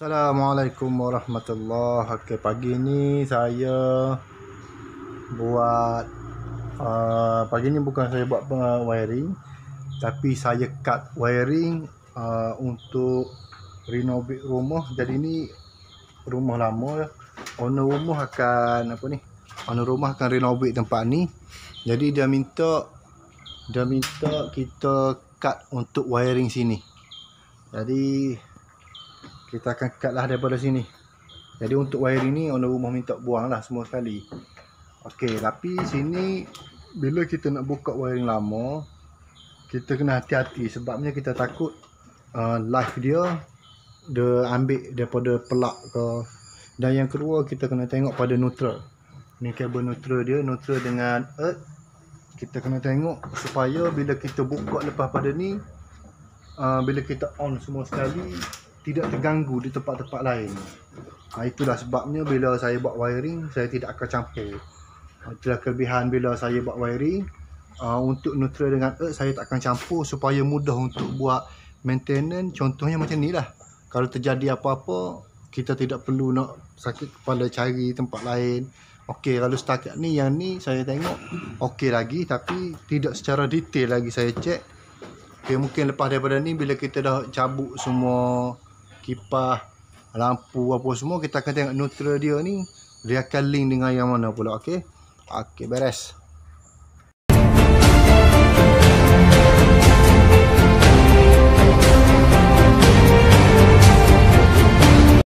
Assalamualaikum warahmatullahi wabarakatuh. Okay, pagi ni saya buat uh, pagi ni bukan saya buat wiring tapi saya cut wiring uh, untuk renovate rumah. Jadi ni rumah lama owner rumah akan apa ni? Owner rumah akan renovate tempat ni. Jadi dia minta dia minta kita cut untuk wiring sini. Jadi kita akan cut lah daripada sini jadi untuk wiring ni owner rumah minta buang lah semua sekali ok tapi sini bila kita nak buka wiring lama kita kena hati-hati sebabnya kita takut uh, life dia dia ambil daripada pelak ke dan yang kedua kita kena tengok pada neutral ni kabel neutral dia neutral dengan earth kita kena tengok supaya bila kita buka lepas pada ni uh, bila kita on semua sekali tidak terganggu di tempat-tempat lain. Ha, itulah sebabnya bila saya buat wiring, saya tidak akan campur. Ha, itulah kelebihan bila saya buat wiring. Uh, untuk neutral dengan earth, saya tak akan campur supaya mudah untuk buat maintenance. Contohnya macam ni lah. Kalau terjadi apa-apa, kita tidak perlu nak sakit kepala cari tempat lain. Okey, kalau setakat ni, yang ni saya tengok okey lagi. Tapi tidak secara detail lagi saya cek. Okay, mungkin lepas daripada ni, bila kita dah cabut semua kipas lampu apa semua kita akan tengok neutral dia ni dia akan link dengan yang mana pula okey okey beres